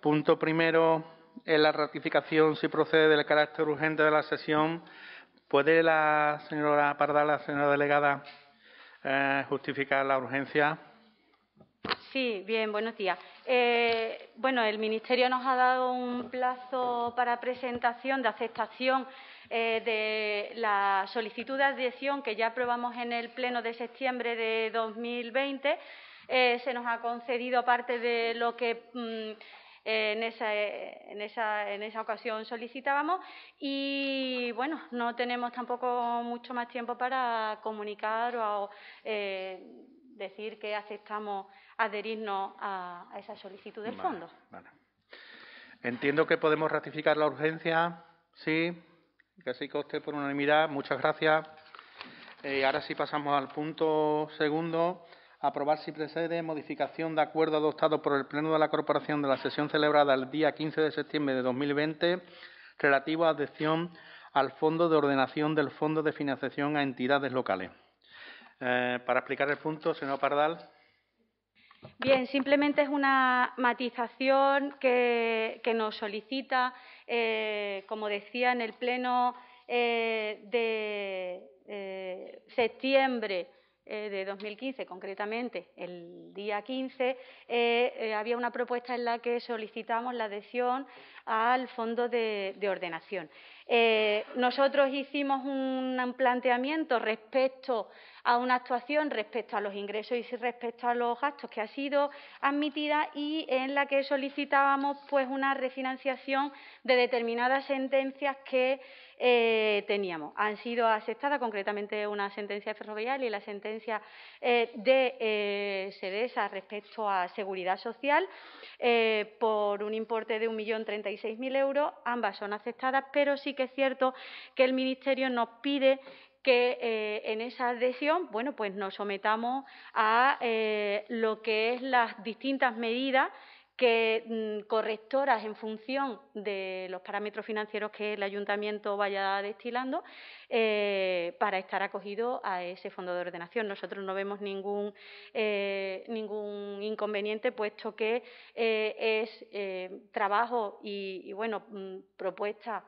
Punto primero, en la ratificación, si procede del carácter urgente de la sesión, ¿puede la señora Pardal, la señora delegada, eh, justificar la urgencia? Sí, bien, buenos días. Eh, bueno, el Ministerio nos ha dado un plazo para presentación de aceptación eh, de la solicitud de adhesión que ya aprobamos en el Pleno de septiembre de 2020. se nos ha concedido parte de lo que mm, en esa, en esa, en esa ocasión solicitábamos. Y bueno, no tenemos tampoco mucho más tiempo para comunicar o eh, decir que aceptamos adherirnos a, esa solicitud del fondo. Entiendo que podemos ratificar la urgencia, sí, que así coste por unanimidad. Muchas gracias. Eh, ahora sí pasamos al punto segundo aprobar si procede modificación de acuerdo adoptado por el Pleno de la Corporación de la sesión celebrada el día 15 de septiembre de 2020 relativo a adhesión al Fondo de Ordenación del Fondo de Financiación a Entidades Locales. Eh, para explicar el punto, señor Pardal. Bien, simplemente es una matización que, nos solicita, eh, como decía en el Pleno eh, de septiembre, eh, de 2015, concretamente el día 15, eh, eh, había una propuesta en la que solicitamos la adhesión al fondo de, de ordenación. nosotros hicimos un planteamiento respecto a una actuación respecto a los ingresos y respecto a los gastos que ha sido admitida y en la que solicitábamos pues una refinanciación de determinadas sentencias que eh, teníamos. Han sido aceptadas concretamente una sentencia ferroviaria y la sentencia eh, de eh, SEDESA respecto a seguridad social por un importe de 1.036.000 euros. Ambas son aceptadas, pero sí que es cierto que el Ministerio nos pide que en esa adhesión, bueno, pues nos sometamos a lo que es las distintas medidas que mm, correctoras en función de los parámetros financieros que el ayuntamiento vaya destilando eh, para estar acogido a ese fondo de ordenación. Nosotros no vemos ningún, eh, ningún inconveniente, puesto que eh, es trabajo y, y bueno, mm, propuesta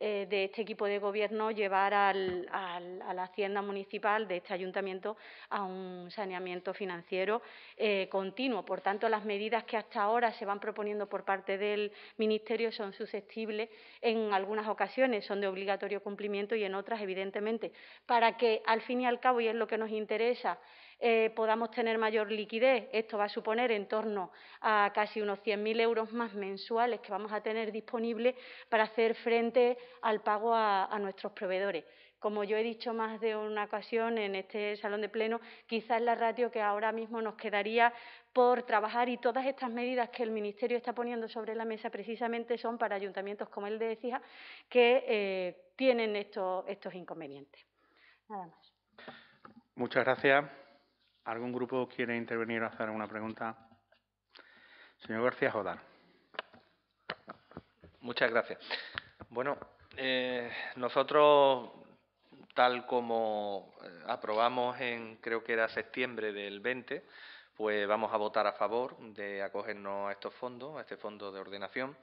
eh, de este equipo de gobierno llevar al, a la hacienda municipal de este ayuntamiento a un saneamiento financiero eh, continuo. Por tanto, las medidas que hasta ahora se van proponiendo por parte del Ministerio son susceptibles en algunas ocasiones, son de obligatorio cumplimiento y en otras, evidentemente, para que al fin y al cabo, y es lo que nos interesa, eh, podamos tener mayor liquidez. Esto va a suponer en torno a casi unos 100.000 euros más mensuales que vamos a tener disponibles para hacer frente al pago a, nuestros proveedores como yo he dicho más de una ocasión en este salón de pleno, quizás la ratio que ahora mismo nos quedaría por trabajar y todas estas medidas que el Ministerio está poniendo sobre la mesa precisamente son para ayuntamientos como el de Ecija que eh, tienen estos, estos inconvenientes. Nada más. Muchas gracias. ¿Algún grupo quiere intervenir o hacer alguna pregunta? Señor García JODÁN. Muchas gracias. Bueno, eh, nosotros, tal como eh, aprobamos en, creo que era septiembre del 20, pues vamos a votar a favor de acogernos a estos fondos, a este fondo de ordenación.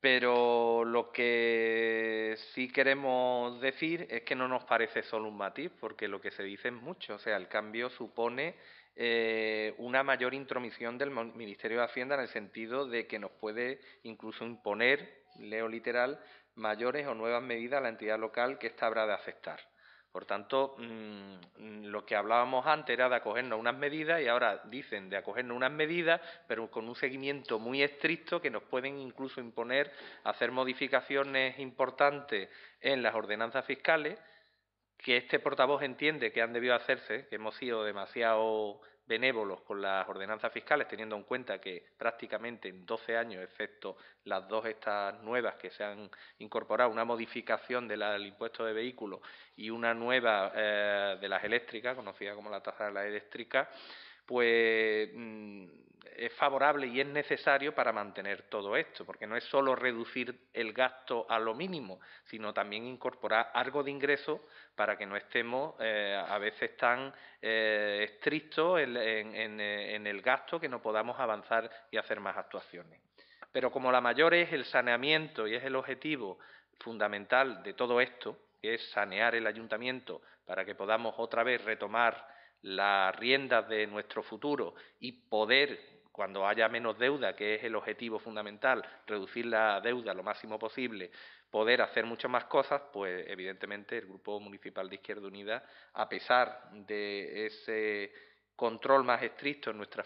Pero lo que sí queremos decir es que no nos parece solo un matiz, porque lo que se dice es mucho. O sea, el cambio supone eh, una mayor intromisión del Ministerio de Hacienda en el sentido de que nos puede incluso imponer, leo literal, mayores o nuevas medidas a la entidad local que ésta habrá de aceptar. Por tanto, mm, lo que hablábamos antes era de acogernos a unas medidas y ahora dicen de acogernos a unas medidas, pero con un seguimiento muy estricto que nos pueden incluso imponer hacer modificaciones importantes en las ordenanzas fiscales que este portavoz entiende que han debido hacerse, que hemos sido demasiado benévolos con las ordenanzas fiscales, teniendo en cuenta que prácticamente en 12 años, excepto las dos estas nuevas que se han incorporado, una modificación del impuesto de vehículos y una nueva eh, de las eléctricas, conocida como la tasa de la eléctrica, pues mm, es favorable y es necesario para mantener todo esto, porque no es solo reducir el gasto a lo mínimo, sino también incorporar algo de ingreso para que no estemos eh, a veces tan eh, estrictos en, eh, en el gasto que no podamos avanzar y hacer más actuaciones. Pero como la mayor es el saneamiento y es el objetivo fundamental de todo esto, que es sanear el ayuntamiento para que podamos otra vez retomar las riendas de nuestro futuro y poder cuando haya menos deuda, que es el objetivo fundamental, reducir la deuda lo máximo posible, poder hacer muchas más cosas, pues evidentemente el Grupo Municipal de Izquierda Unida, a pesar de ese control más estricto en, nuestra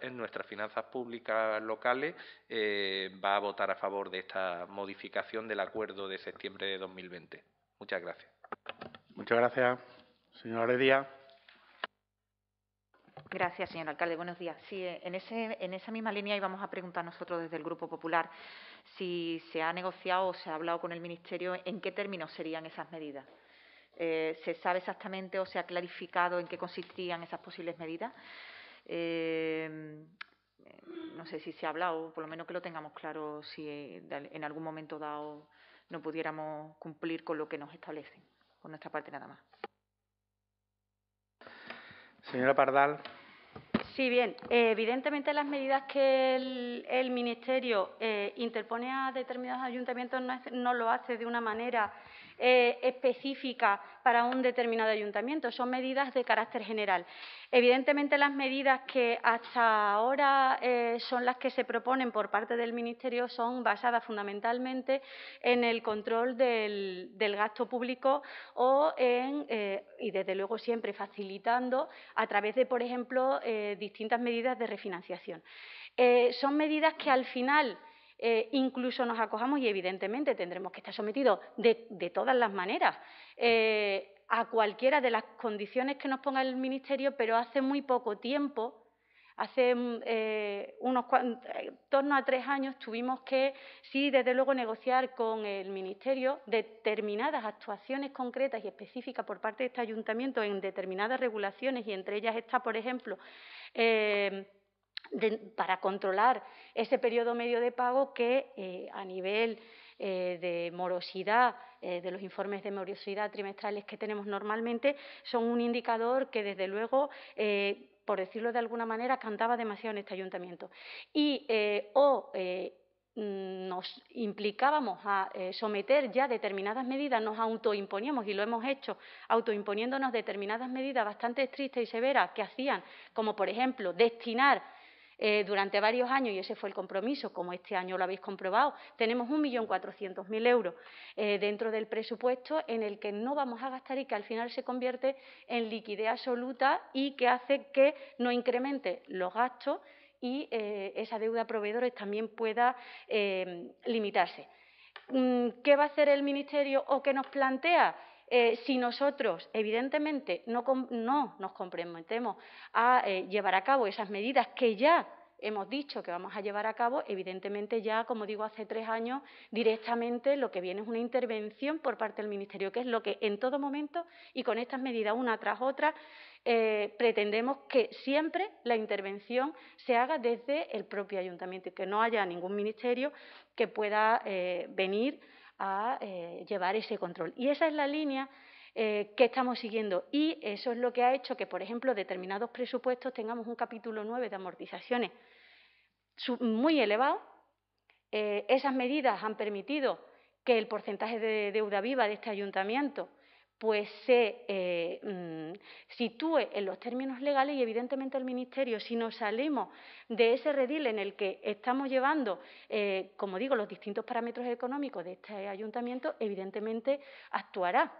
en nuestras finanzas públicas locales, eh, va a votar a favor de esta modificación del acuerdo de septiembre de 2020. Muchas gracias. Muchas gracias, señor Gracias, señor alcalde. Buenos días. Sí, eh, en, esa misma línea íbamos a preguntar nosotros desde el Grupo Popular si se ha negociado o se ha hablado con el Ministerio en qué términos serían esas medidas. Eh, ¿Se sabe exactamente o se ha clarificado en qué consistían esas posibles medidas? Eh, no sé si se ha hablado, por lo menos que lo tengamos claro si en algún momento dado no pudiéramos cumplir con lo que nos establecen. Por nuestra parte, nada más. Señora Pardal. Sí, bien. Eh, evidentemente, las medidas que el, Ministerio eh, interpone a determinados ayuntamientos no, no, lo hace de una manera eh, específica para un determinado ayuntamiento, son medidas de carácter general. Evidentemente, las medidas que hasta ahora eh, son las que se proponen por parte del Ministerio son basadas fundamentalmente en el control del, gasto público o en, eh, y desde luego siempre facilitando a través de, por ejemplo, eh, distintas medidas de refinanciación. son medidas que al final eh, incluso nos acojamos y evidentemente tendremos que estar sometidos de, todas las maneras eh, a cualquiera de las condiciones que nos ponga el Ministerio, pero hace muy poco tiempo, hace mm, eh, unos eh, en torno a tres años, tuvimos que, sí, desde luego, negociar con el Ministerio determinadas actuaciones concretas y específicas por parte de este ayuntamiento en determinadas regulaciones y entre ellas está, por ejemplo, para controlar ese periodo medio de pago que eh, a nivel eh, de morosidad, eh, de los informes de morosidad trimestrales que tenemos normalmente, son un indicador que desde luego por decirlo de alguna manera, cantaba demasiado en este ayuntamiento. Y o nos implicábamos a someter ya determinadas medidas, nos autoimponíamos y lo hemos hecho, autoimponiéndonos determinadas medidas bastante estrictas y severas que hacían, como por ejemplo destinar eh, durante varios años, y ese fue el compromiso, como este año lo habéis comprobado, tenemos 1.400.000 euros eh, dentro del presupuesto en el que no vamos a gastar y que al final se convierte en liquidez absoluta y que hace que no incremente los gastos y eh, esa deuda a proveedores también pueda limitarse. Mm, ¿Qué va a hacer el Ministerio o qué nos plantea? Eh, si nosotros, evidentemente, no, nos comprometemos a eh, llevar a cabo esas medidas que ya hemos dicho que vamos a llevar a cabo, evidentemente ya, como digo, hace tres años, directamente lo que viene es una intervención por parte del Ministerio, que es lo que en todo momento y con estas medidas una tras otra eh, pretendemos que siempre la intervención se haga desde el propio ayuntamiento y que no haya ningún ministerio que pueda venir a eh, llevar ese control. Y esa es la línea eh, que estamos siguiendo. Y eso es lo que ha hecho que, por ejemplo, determinados presupuestos tengamos un capítulo 9 de amortizaciones muy elevado. Eh, esas medidas han permitido que el porcentaje de deuda viva de este ayuntamiento pues se eh, mm, sitúe en los términos legales y evidentemente el Ministerio, si nos salimos de ese redil en el que estamos llevando, eh, como digo, los distintos parámetros económicos de este ayuntamiento, evidentemente actuará.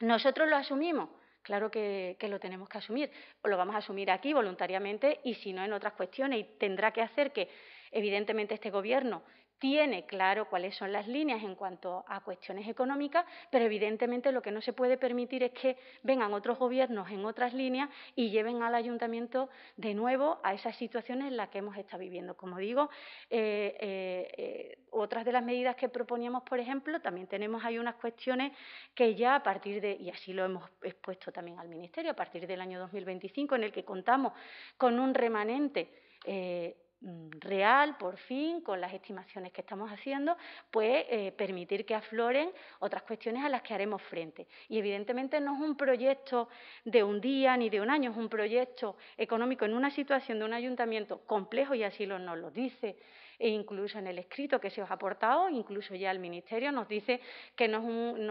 Nosotros lo asumimos. Claro que, que, lo tenemos que asumir. Lo vamos a asumir aquí voluntariamente y si no en otras cuestiones. Y tendrá que hacer que, evidentemente, este Gobierno tiene claro cuáles son las líneas en cuanto a cuestiones económicas, pero evidentemente lo que no se puede permitir es que vengan otros gobiernos en otras líneas y lleven al ayuntamiento de nuevo a esas situaciones en las que hemos estado viviendo. Como digo, eh, eh, otras de las medidas que proponíamos, por ejemplo, también tenemos ahí unas cuestiones que ya a partir de, y así lo hemos expuesto también al Ministerio, a partir del año 2025, en el que contamos con un remanente. Eh, Mm, real, por fin, con las estimaciones que estamos haciendo, pues eh, permitir que afloren otras cuestiones a las que haremos frente. Y evidentemente no es un proyecto de un día ni de un año, es un proyecto económico en una situación de un ayuntamiento complejo, y así lo, nos lo dice e incluso en el escrito que se os ha aportado, incluso ya el Ministerio nos dice que no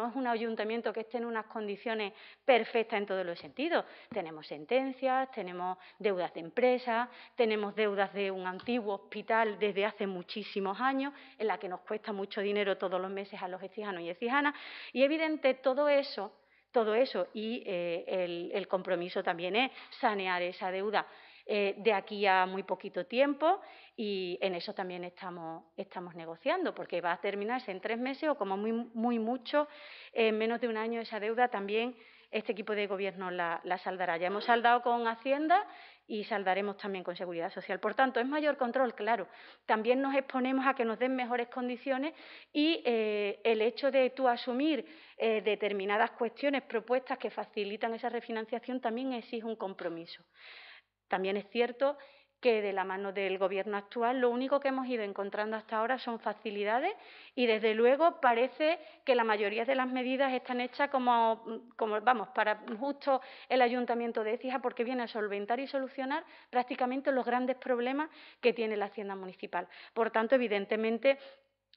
es un, ayuntamiento que esté en unas condiciones perfectas en todos los sentidos. Tenemos sentencias, tenemos deudas de empresas, tenemos deudas de un antiguo hospital desde hace muchísimos años, en la que nos cuesta mucho dinero todos los meses a los ecijanos y ecijanas, y evidente todo eso todo eso y eh, el, compromiso también es sanear esa deuda eh, de aquí a muy poquito tiempo y en eso también estamos, negociando, porque va a terminarse en tres meses o como muy, muy mucho, en menos de un año esa deuda también este equipo de gobierno la, saldará. Ya hemos saldado con Hacienda y saldaremos también con Seguridad Social. Por tanto, es mayor control, claro. También nos exponemos a que nos den mejores condiciones y eh, el hecho de tú asumir eh, determinadas cuestiones, propuestas que facilitan esa refinanciación, también exige un compromiso. También es cierto que de la mano del gobierno actual lo único que hemos ido encontrando hasta ahora son facilidades y desde luego parece que la mayoría de las medidas están hechas como, vamos, para justo el ayuntamiento de Ecija, porque viene a solventar y solucionar prácticamente los grandes problemas que tiene la hacienda municipal. Por tanto, evidentemente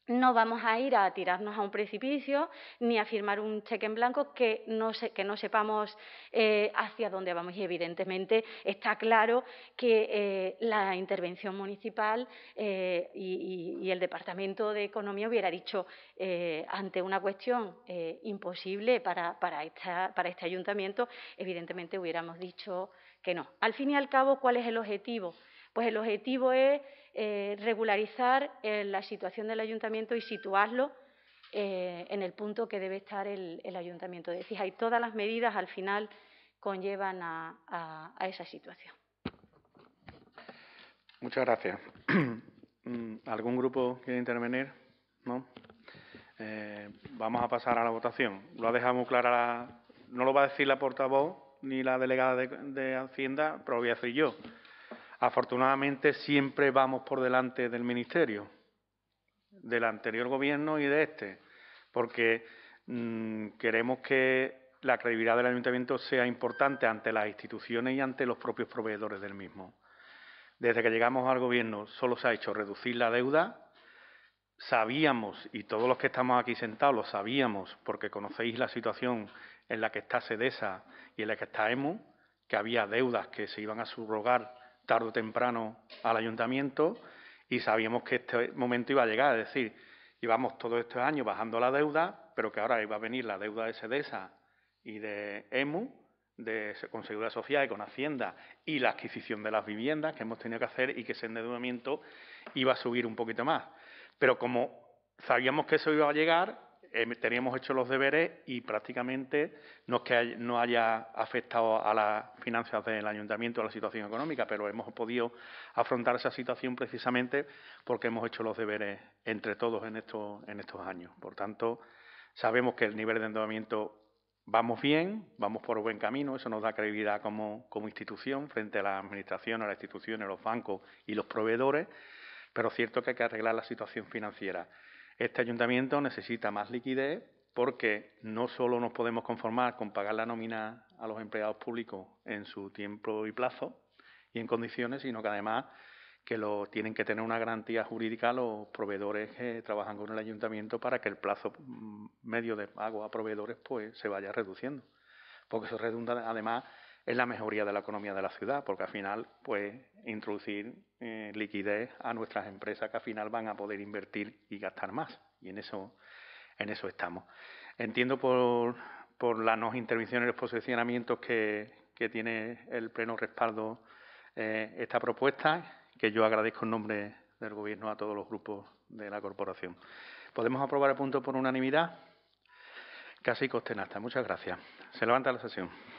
no vamos a ir a tirarnos a un precipicio ni a firmar un cheque en blanco que no, sepamos eh, hacia dónde vamos. Y evidentemente está claro que eh, la intervención municipal eh, y, el Departamento de Economía hubiera dicho ante una cuestión imposible para, para este ayuntamiento, evidentemente hubiéramos dicho que no. Al fin y al cabo, ¿cuál es el objetivo? Pues el objetivo es eh, regularizar eh, la situación del ayuntamiento y situarlo eh, en el punto que debe estar el, ayuntamiento. Es decir, hay todas las medidas al final conllevan a, esa situación. Muchas gracias. Mm, ¿Algún grupo quiere intervenir? ¿No? vamos a pasar a la votación. Lo ha dejado muy clara, la, no lo va a decir la portavoz ni la delegada de, Hacienda, pero lo voy a decir yo. Afortunadamente siempre vamos por delante del Ministerio, del anterior gobierno y de este, porque mm, queremos que la credibilidad del ayuntamiento sea importante ante las instituciones y ante los propios proveedores del mismo. Desde que llegamos al gobierno solo se ha hecho reducir la deuda. Sabíamos, y todos los que estamos aquí sentados lo sabíamos, porque conocéis la situación en la que está SEDESA y en la que está EMU, que había deudas que se iban a subrogar tarde o temprano al ayuntamiento y sabíamos que este momento iba a llegar, es decir, llevamos todos estos años bajando la deuda, pero que ahora iba a venir la deuda de SEDESA y de EMU, de, con Seguridad Social y con Hacienda, y la adquisición de las viviendas que hemos tenido que hacer y que ese endeudamiento iba a subir un poquito más. Pero como sabíamos que eso iba a llegar, Em, teníamos hecho los deberes y prácticamente no es que no haya afectado a las finanzas del ayuntamiento, a la situación económica, pero hemos podido afrontar esa situación precisamente porque hemos hecho los deberes entre todos en estos, en estos años. Por tanto, sabemos que el nivel de endeudamiento vamos bien, vamos por buen camino, eso nos da credibilidad como, institución frente a la Administración, a las instituciones, los bancos y los proveedores, pero es cierto que hay que arreglar la situación financiera. Este ayuntamiento necesita más liquidez porque no solo nos podemos conformar con pagar la nómina a los empleados públicos en su tiempo y plazo y en condiciones, sino que además que lo, tienen que tener una garantía jurídica los proveedores que trabajan con el ayuntamiento para que el plazo mm, medio de pago a proveedores pues se vaya reduciendo. Porque eso redunda además es la mejoría de la economía de la ciudad, porque al final, pues, introducir eh, liquidez a nuestras empresas que al final van a poder invertir y gastar más. Y en eso, en eso estamos. Entiendo por, las no intervenciones y los posicionamientos que, tiene el pleno respaldo eh, esta propuesta, que yo agradezco en nombre del Gobierno a todos los grupos de la corporación. Podemos aprobar el punto por unanimidad. Casi costenasta. Muchas gracias. Se levanta la sesión.